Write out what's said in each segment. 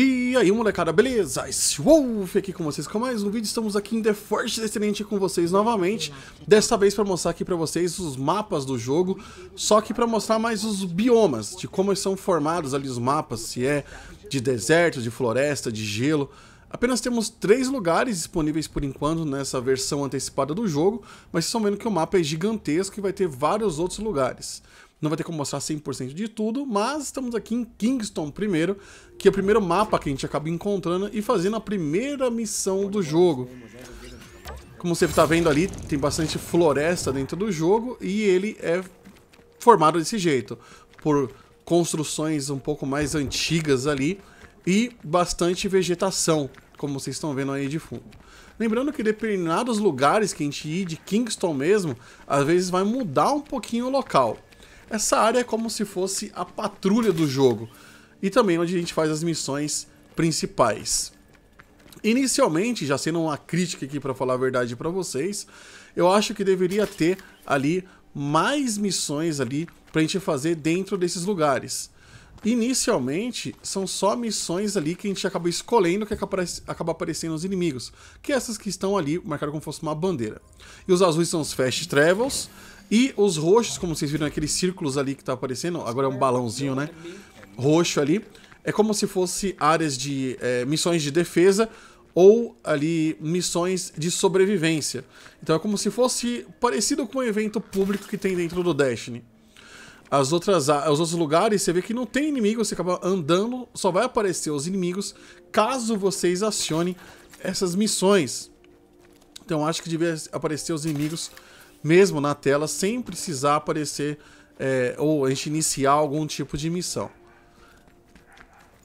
E aí molecada, beleza? Esse Wolf aqui com vocês com mais um vídeo, estamos aqui em The Force Descendente com vocês novamente Desta vez para mostrar aqui para vocês os mapas do jogo Só que para mostrar mais os biomas, de como são formados ali os mapas Se é de deserto, de floresta, de gelo Apenas temos três lugares disponíveis por enquanto nessa versão antecipada do jogo Mas vocês estão vendo que o mapa é gigantesco e vai ter vários outros lugares não vai ter como mostrar 100% de tudo, mas estamos aqui em Kingston primeiro, que é o primeiro mapa que a gente acaba encontrando e fazendo a primeira missão do jogo. Como você está vendo ali, tem bastante floresta dentro do jogo e ele é formado desse jeito, por construções um pouco mais antigas ali e bastante vegetação, como vocês estão vendo aí de fundo. Lembrando que determinados lugares que a gente ir de Kingston mesmo, às vezes vai mudar um pouquinho o local. Essa área é como se fosse a patrulha do jogo e também onde a gente faz as missões principais. Inicialmente, já sendo uma crítica aqui para falar a verdade para vocês, eu acho que deveria ter ali mais missões ali para a gente fazer dentro desses lugares. Inicialmente, são só missões ali que a gente acaba escolhendo que é acaba aparecendo os inimigos, que é essas que estão ali marcadas como se fosse uma bandeira. E os azuis são os Fast Travels, e os roxos, como vocês viram, aqueles círculos ali que tá aparecendo, agora é um balãozinho, né? Roxo ali. É como se fosse áreas de é, missões de defesa ou ali missões de sobrevivência. Então é como se fosse parecido com o evento público que tem dentro do Destiny. As outras, os outros lugares você vê que não tem inimigo, você acaba andando, só vai aparecer os inimigos caso vocês acionem essas missões. Então acho que devia aparecer os inimigos mesmo na tela, sem precisar aparecer é, ou a gente iniciar algum tipo de missão.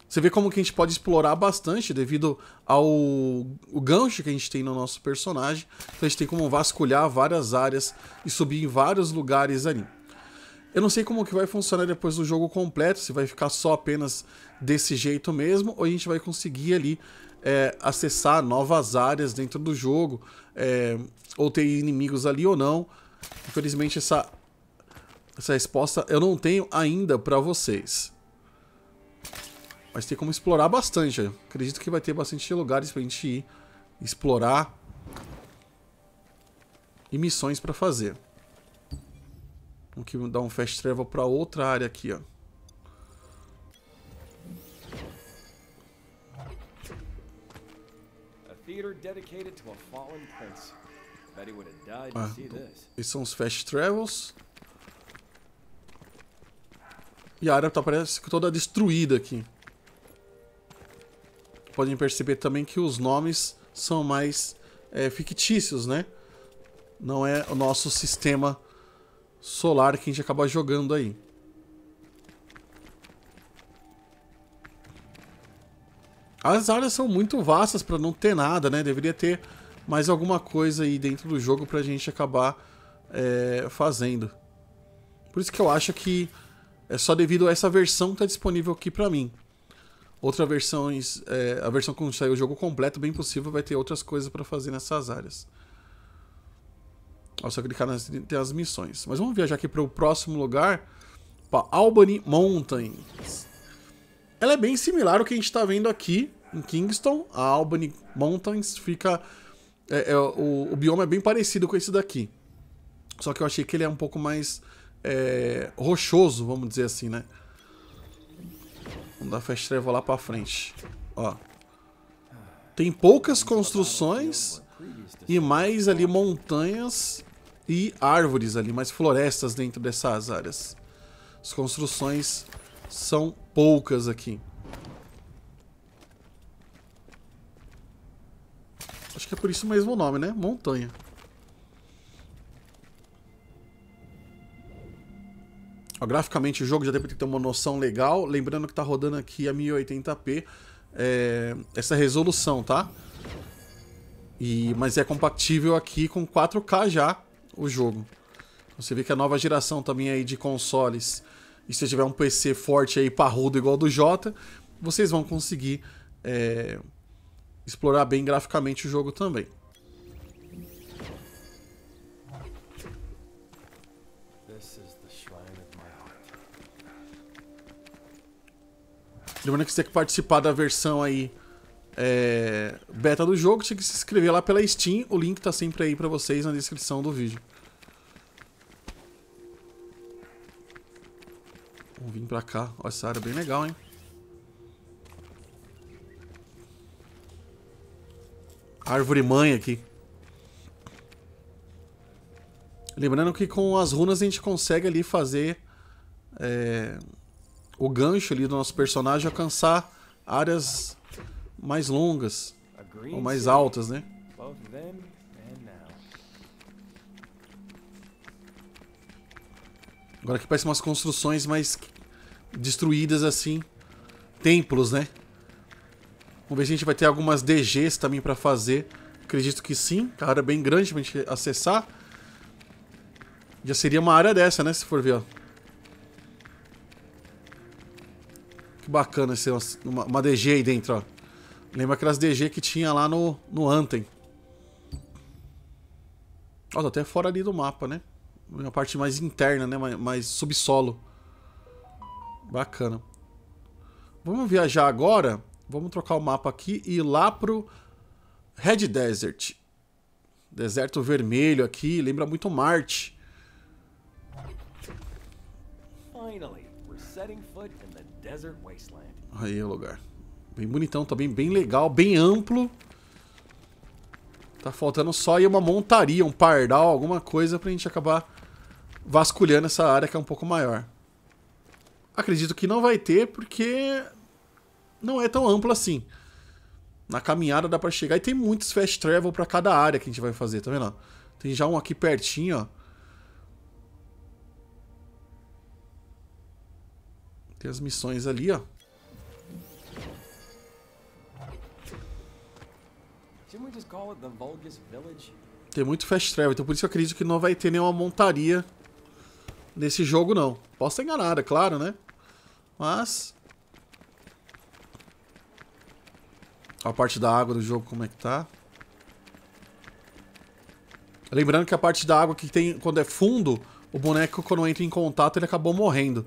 Você vê como que a gente pode explorar bastante devido ao o gancho que a gente tem no nosso personagem. Então a gente tem como vasculhar várias áreas e subir em vários lugares ali. Eu não sei como que vai funcionar depois do jogo completo, se vai ficar só apenas desse jeito mesmo, ou a gente vai conseguir ali é, acessar novas áreas dentro do jogo, é, ou ter inimigos ali ou não. Infelizmente, essa, essa resposta eu não tenho ainda para vocês. Mas tem como explorar bastante. Né? acredito que vai ter bastante lugares pra gente ir explorar e missões para fazer. Vamos dar um fast travel para outra área aqui, ó. theater dedicated to a fallen prince. Bet he would have died ah, to see então, this. Esses são os fast travels. E a área tá, parece que toda destruída aqui. Podem perceber também que os nomes são mais é, fictícios, né? Não é o nosso sistema solar que a gente acaba jogando aí. As áreas são muito vastas para não ter nada, né? Deveria ter mais alguma coisa aí dentro do jogo pra gente acabar é, fazendo. Por isso que eu acho que é só devido a essa versão que tá disponível aqui pra mim. Outra versão, é, a versão quando sair o jogo completo, bem possível, vai ter outras coisas para fazer nessas áreas. É só clicar nas tem as missões. Mas vamos viajar aqui para o próximo lugar, para Albany Mountains. Ela é bem similar ao que a gente está vendo aqui em Kingston. A Albany Mountains fica... É, é, o, o, bioma é bem parecido com esse daqui. Só que eu achei que ele é um pouco mais é, rochoso, vamos dizer assim, né? Vamos dar fast travel lá pra frente. Ó. Tem poucas construções e mais ali montanhas e árvores ali, mais florestas dentro dessas áreas. As construções são poucas aqui. Acho que é por isso mesmo o nome, né? Montanha. Ó, graficamente o jogo já deu para ter uma noção legal. Lembrando que tá rodando aqui a 1080p é, essa resolução, tá? E, mas é compatível aqui com 4K já o jogo. Você vê que a nova geração também aí de consoles e se você tiver um PC forte aí, parrudo igual do Jota, vocês vão conseguir é, explorar bem graficamente o jogo também. Lembrando que você tem que participar da versão aí é, beta do jogo, você tem que se inscrever lá pela Steam. O link tá sempre aí para vocês na descrição do vídeo. Vou vir pra cá. olha essa área é bem legal, hein? Árvore mãe aqui. Lembrando que com as runas a gente consegue ali fazer é, o gancho ali do nosso personagem alcançar áreas mais longas ou mais altas, né? Agora aqui parece umas construções mais destruídas assim. Templos, né? Vamos ver se a gente vai ter algumas DGs também para fazer. Acredito que sim. A área é bem grande pra gente acessar. Já seria uma área dessa, né? Se for ver, ó. Que bacana ser uma, uma DG aí dentro, ó. Lembra aquelas DG que tinha lá no, no Anten. Ó, tá até fora ali do mapa, né? Uma parte mais interna, né? Mais, mais subsolo. Bacana. Vamos viajar agora. Vamos trocar o mapa aqui e ir lá pro Red Desert. Deserto vermelho aqui, lembra muito Marte. Aí é o lugar. Bem bonitão também, bem legal, bem amplo. Tá faltando só aí uma montaria, um pardal, alguma coisa pra gente acabar vasculhando essa área que é um pouco maior. Acredito que não vai ter, porque não é tão amplo assim. Na caminhada dá pra chegar. E tem muitos fast travel pra cada área que a gente vai fazer, tá vendo? Tem já um aqui pertinho, ó. Tem as missões ali, ó. Tem muito fast travel, então por isso eu acredito que não vai ter nenhuma montaria Nesse jogo, não. Posso estar enganado, é claro, né? Mas... A parte da água do jogo, como é que tá? Lembrando que a parte da água que tem quando é fundo, o boneco quando entra em contato ele acabou morrendo.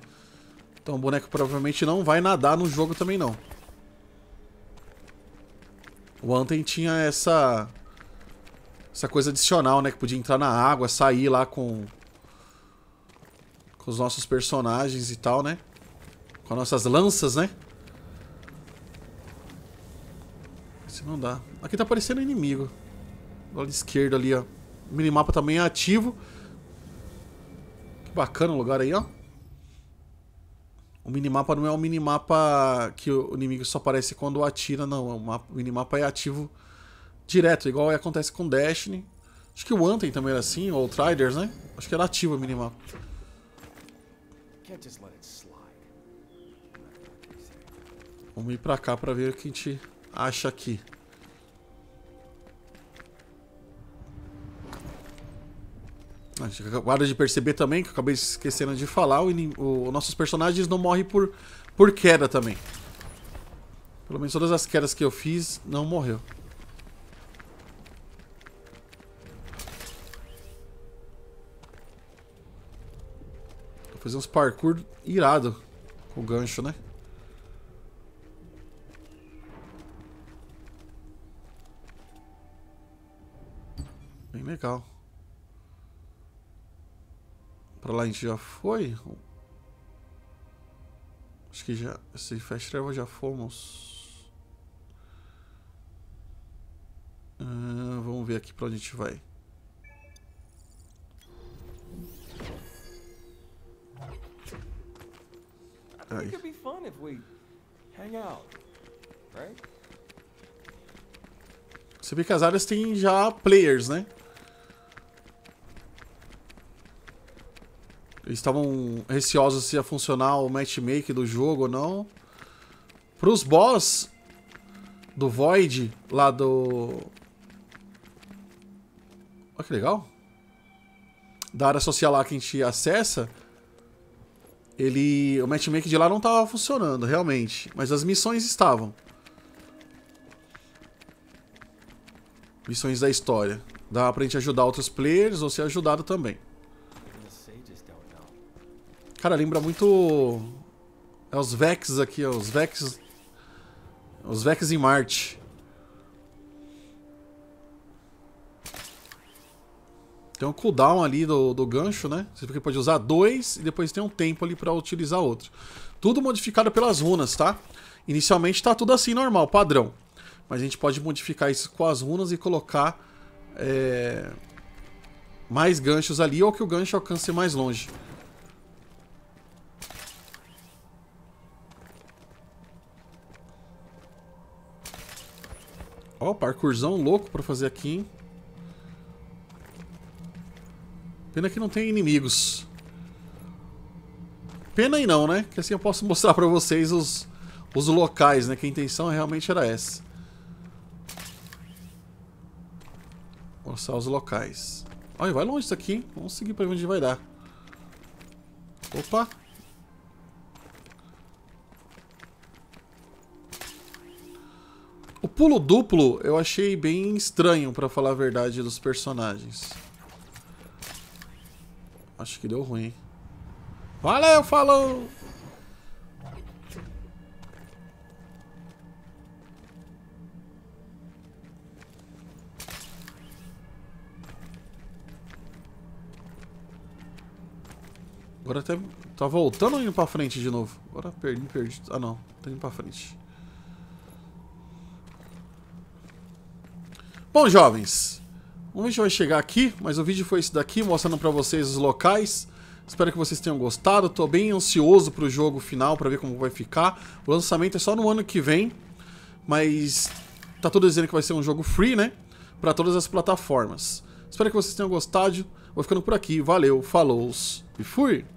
Então o boneco provavelmente não vai nadar no jogo também não. O Anthem tinha essa essa coisa adicional, né, que podia entrar na água, sair lá com com os nossos personagens e tal, né? Com as nossas lanças, né? Isso não dá. Aqui tá aparecendo inimigo. Do lado esquerdo ali, ó. O minimapa também tá é ativo. Que bacana o lugar aí, ó. O minimapa não é um minimapa que o inimigo só aparece quando atira, não. É o minimapa é ativo direto, igual acontece com Destiny. Acho que o Anthem também era assim, ou o Triders, né? Acho que era ativo o minimapa. Vamos ir pra cá pra ver o que a gente acha aqui. A ah, gente acabou de perceber também, que eu acabei esquecendo de falar, o, o, nossos personagens não morrem por, por queda também. Pelo menos todas as quedas que eu fiz, não morreu. Fazer uns parkour irado com o gancho, né? Bem legal. Pra lá a gente já foi? Acho que já. Esse Fast Travel já fomos. Ah, vamos ver aqui pra onde a gente vai. guys. could be fun if we hang out, right? Você vê que as áreas têm já players, né? Eles estavam receosos se ia funcionar o matchmaking do jogo ou não. Para os boss do Void, lá do... Olha que legal. Da área social lá que a gente acessa, ele. O matchmaking de lá não estava funcionando, realmente. Mas as missões estavam. Missões da história. Dá pra gente ajudar outros players ou ser ajudado também. Cara, lembra muito. É os Vex aqui, ó. É os Vex. Os Vex em Marte. Tem um cooldown ali do, do gancho, né? Você pode usar dois e depois tem um tempo ali para utilizar outro. Tudo modificado pelas runas, tá? Inicialmente tá tudo assim, normal, padrão. Mas a gente pode modificar isso com as runas e colocar é... mais ganchos ali ou que o gancho alcance mais longe. Ó, oh, parkourzão louco pra fazer aqui, hein? Pena que não tem inimigos. Pena e não, né? Que assim eu posso mostrar pra vocês os, os locais, né? Que a intenção realmente era essa. Mostrar os locais. Olha, vai longe isso aqui, Vamos seguir pra onde vai dar. Opa! O pulo duplo eu achei bem estranho, pra falar a verdade, dos personagens. Acho que deu ruim. Valeu, falou! Agora até tá voltando indo pra frente de novo. Agora perdi, perdi. Ah não, tá indo pra frente. Bom, jovens. A gente vai chegar aqui, mas o vídeo foi esse daqui, mostrando pra vocês os locais. Espero que vocês tenham gostado. Tô bem ansioso pro jogo final, pra ver como vai ficar. O lançamento é só no ano que vem, mas tá tudo dizendo que vai ser um jogo free, né? Pra todas as plataformas. Espero que vocês tenham gostado. Vou ficando por aqui. Valeu, falou e fui!